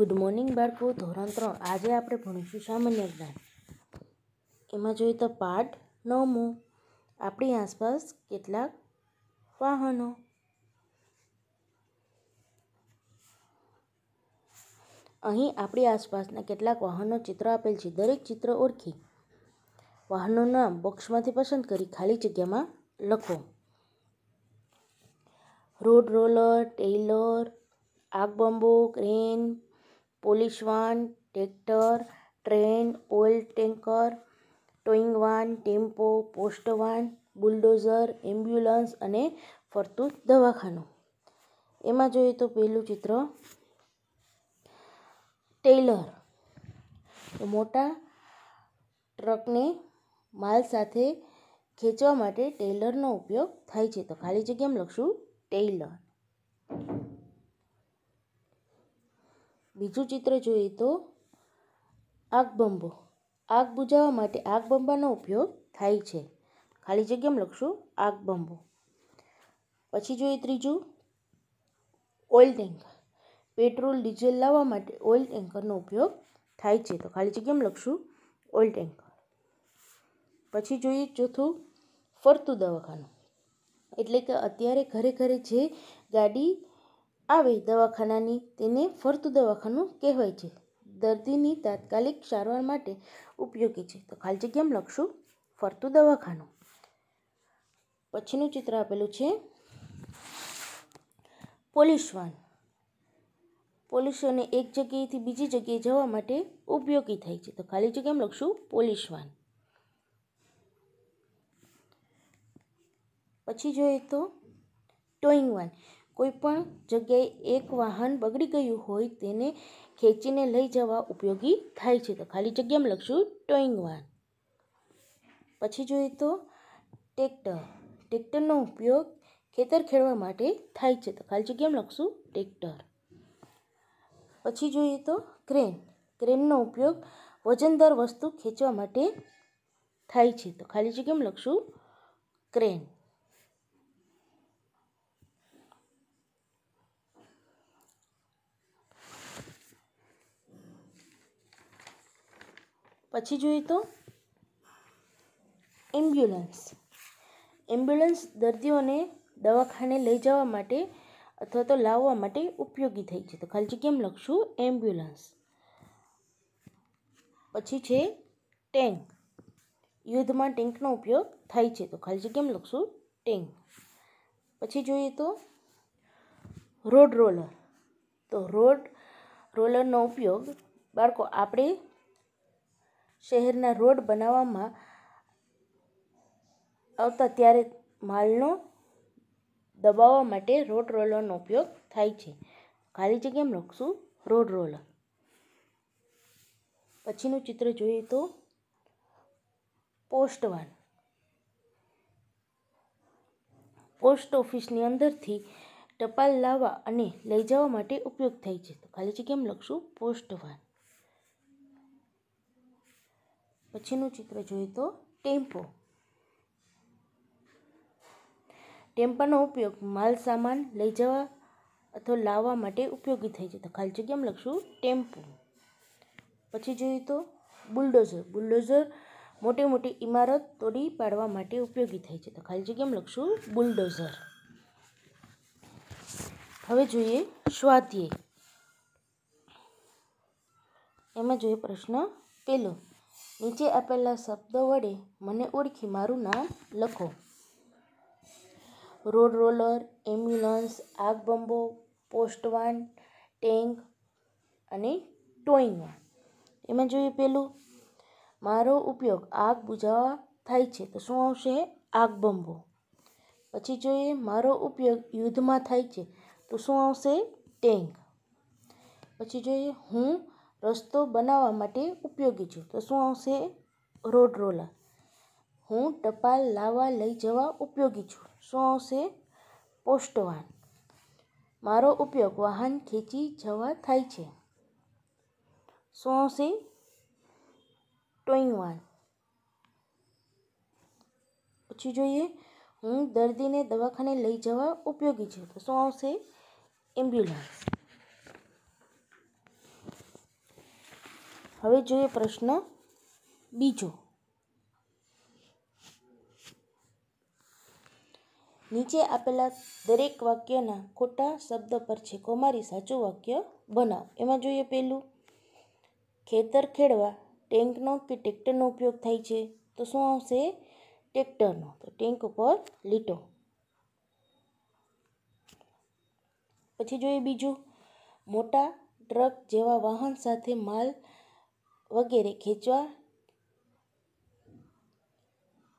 good morning બાળકો ધોરણ ત્રણ આજે આપણે ભણીશું સામાન્ય જ્ઞાન એમાં જોઈએ તો પાઠ નવમો આપણી આસપાસ કેટલાક વાહનો અહીં આપણી આસપાસના કેટલાક વાહનો ચિત્ર આપેલ છે દરેક ચિત્ર ઓળખી વાહનનું નામ બોક્સમાંથી પસંદ કરી ખાલી જગ્યામાં લખો રોડ રોલર ટેલર આગ બોમ્બો crane police van tractor train oil tanker towing van tempo post van bulldozer ambulance અને ફરતું દવાખાનું એમાં જોઈએ તો પહેલું ચિત્ર ટેલર મોટા ટ્રકને માલ સાથે ખેંચવા માટે ટેલરનો ઉપયોગ થાય છે તો ખાલી જગ્યા એમ લખશું ટેલર બીજું ચિત્ર જોઈએ તો આગબંબો આગ બુજાવવા માટે આગબંબાનો ઉપયોગ થાય છે ખાલી જગ્યામાં લખશું આગબંબો પછી જોઈએ ત્રીજું ઓઇલ ટેન્કર પેટ્રોલ ડીઝલ લાવવા માટે ઓઇલ ટેન્કરનો ઉપયોગ થાય છે તો ખાલી જગ્યામાં લખશું ઓઇલ ટેન્કર પછી જોઈએ ચોથું ફરતું દવાખાનું એટલે કે અત્યારે ઘરે ઘરે જે ગાડી આવે દવાખાનાની તેને ફરતું દવાખાનું કહેવાય છે દર્દીની તાત્કાલિક સારવાર માટે ઉપયોગી છે તો ખાલી જગ્યામાં લખશું ફરતું દવાખાનું પછીનું ચિત્ર આપેલું છે પોલીસ વાન પોલીસોને એક જગ્યાએથી બીજી જગ્યાએ જવા માટે ઉપયોગી થાય છે તો ખાલી જગ્યામાં લખશું પોલીસ વાન પછી જોઈએ તો ટોઈંગ વાન કોઈ પણ જગ્યાએ એક વાહન બગડી ગયું હોય તેને ખેંચીને લઈ જવા ઉપયોગી થાય છે તો ખાલી જગ્યામાં લખશું ટોઈંગ વાહન પછી જોઈએ તો ટેક્ટર ટેક્ટરનો ઉપયોગ ખેતર ખેડવા માટે થાય છે તો ખાલી જગ્યામાં લખશું ટેક્ટર પછી જોઈએ તો ક્રેન ક્રેનનો ઉપયોગ વજનદાર વસ્તુ ખેંચવા માટે થાય છે તો ખાલી જગ્યામાં લખશું ક્રેન પછી જોઈએ તો એમ્બ્યુલન્સ એમ્બ્યુલન્સ દર્દીઓને દવાખાને લઈ જવા માટે અથવા તો લાવવા માટે ઉપયોગી થઈ છે તો ખાલી જગ્યામાં લખશું એમ્બ્યુલન્સ પછી છે ટેન્ક યુદ્ધમાં ટેન્કનો ઉપયોગ થાય છે તો ખાલી જગ્યામાં લખશું ટેન્ક પછી જોઈએ તો રોડ રોલર તો રોડ રોલરનો ઉપયોગ બાળકો આપણે શહેરના રોડ બનાવવામાં આવતા ત્યારે માલનો દબાવવા માટે રોડ રોલરનો ઉપયોગ થાય છે ખાલી જગ્યામાં લખશું રોડ રોલર પછીનું ચિત્ર જોઈએ તો પોસ્ટ વાન પોસ્ટ ઓફિસની અંદરથી ટપાલ લાવવા અને લઈ જવા માટે ઉપયોગ થાય છે તો ખાલી જગ્યામાં લખશું પોસ્ટ વાન પછીનું ચિત્ર જોઈએ તો ટેમ્પો ટેમ્પાનો ઉપયોગ માલ સામાન લઈ જવા અથવા લાવવા માટે ઉપયોગી થઈ છે તો ખાલી જગ્યામાં લખશું ટેમ્પો પછી જોઈએ તો બુલડોઝર બુલડોઝર મોટી મોટી ઇમારત તોડી પાડવા માટે ઉપયોગી થઈ છે તો ખાલી જગ્યામાં લખશું બુલડોઝર હવે જોઈએ સ્વાધ્યાય એમાં જોઈએ પ્રશ્ન પહેલો નીચે આપેલા શબ્દો વડે મને ઓળખી મારું નામ લખો રોડ રોલર એમ્બ્યુલન્સ આગ બંબો પોસ્ટવાન ટેન્ક અને ટોઈંગો એમાં જોઈએ પેલું મારો ઉપયોગ આગ બુઝાવવા થાય છે તો શું આવશે આગ બંબો પછી જોઈએ મારો ઉપયોગ યુદ્ધમાં થાય છે તો શું આવશે ટેન્ક પછી જોઈએ હું રસ્તો બનાવવા માટે ઉપયોગી છું તો શું આવશે રોડ રોલર હું ટપાલ લાવવા લઈ જવા ઉપયોગી છું શું આવશે પોસ્ટવાન મારો ઉપયોગ વાહન ખેંચી જવા થાય છે શું આવશે ટોઈંગ વાન પછી જોઈએ હું દર્દીને દવાખાને લઈ જવા ઉપયોગી છું તો શું આવશે એમ્બ્યુલન્સ હવે જોઈએ પ્રશ્ન બીજો નીચે આપેલા દરેક વાક્યના ખોટા શબ્દ પર છેકો મારી સાચું વાક્ય બનાવ એમાં જોઈએ પહેલું ખેતર ખેડવા ટેન્કનો કે ટેક્ટરનો ઉપયોગ થાય છે તો શું આવશે ટેક્ટરનો તો ટેન્ક ઉપર લીટો પછી જોઈએ બીજું મોટા ટ્રક જેવા વાહન સાથે માલ વગેરે ખેંચવા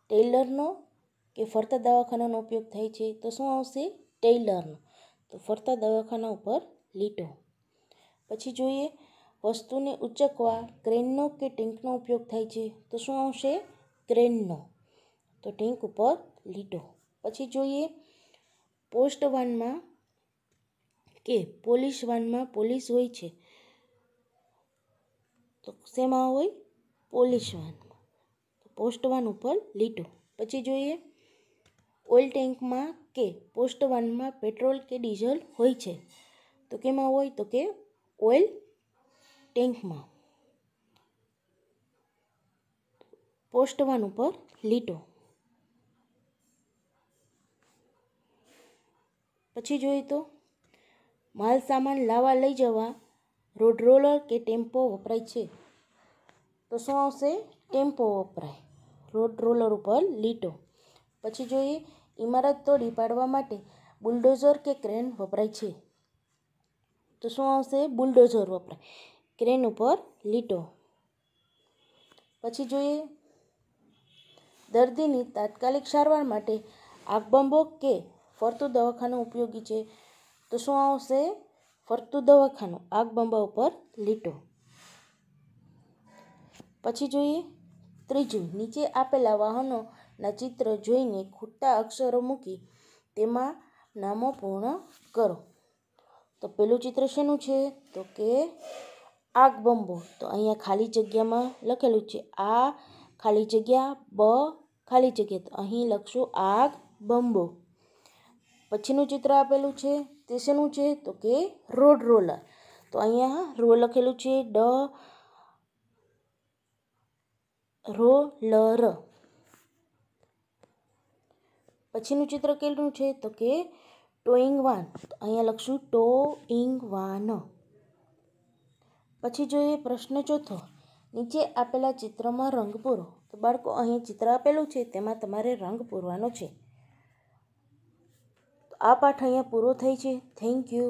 ટેલરનો કે ફરતા દવાખાનાનો ઉપયોગ થાય છે તો શું આવશે ટેલરનો તો ફરતા દવાખાના ઉપર લીટો પછી જોઈએ વસ્તુને ઉચકવા ક્રેનનો કે ટેન્કનો ઉપયોગ થાય છે તો શું આવશે ક્રેનનો તો ટેન્ક ઉપર લીટો પછી જોઈએ પોસ્ટ વાનમાં કે પોલીસ વાનમાં પોલીસ હોય છે તો શેમાં હોય પોલીશ વાનમાં તો પોસ્ટ વાન ઉપર લીટો પછી જોઈએ ઓઇલ ટેન્કમાં કે પોસ્ટ વાનમાં પેટ્રોલ કે ડીઝલ હોય છે તો કેમાં હોય તો કે ઓઇલ ટેન્કમાં પોસ્ટ વાન ઉપર લીટો પછી જોઈએ તો માલ સામાન લાવા લઈ જવા રોડ રોલર કે ટેમ્પો વપરાય છે તો શું આવશે ટેમ્પો વપરાય રોડ રોલર ઉપર લીટો પછી જોઈએ ઇમારત તોડી પાડવા માટે બુલડોઝર કે ક્રેન વપરાય છે તો શું આવશે બુલડોઝર વપરાય ક્રેન ઉપર લીટો પછી જોઈએ દર્દીની તાત્કાલિક સારવાર માટે આગબંબો કે ફરતું દવાખાનું ઉપયોગી છે તો શું આવશે ફરતું દવાખાનું આગ બંબા ઉપર લીટો પછી જોઈએ ત્રીજું નીચે આપેલા વાહનોના ચિત્ર જોઈને ખોટા અક્ષરો મૂકી તેમાં નામો પૂર્ણ કરો તો પેલું ચિત્ર શેનું છે તો કે આગ બંબો તો અહીંયા ખાલી જગ્યામાં લખેલું છે આ ખાલી જગ્યા બ ખાલી જગ્યા તો અહીં લખશું આગ બંબો પછીનું ચિત્ર આપેલું છે તે શેનું છે તો કે રોડ રોલર તો અહીંયા રો લખેલું છે ડ રોલર પછીનું ચિત્ર કેટલું છે તો કે ટોઈંગ વાન અહીંયા લખશું ટો ઇંગ વાન પછી જોઈએ પ્રશ્ન ચોથો નીચે આપેલા ચિત્રમાં રંગ પૂરો તો બાળકો અહીં ચિત્ર આપેલું છે તેમાં તમારે રંગ પૂરવાનો છે આ પાઠ અહીંયા પૂરો થાય છે થેન્ક યુ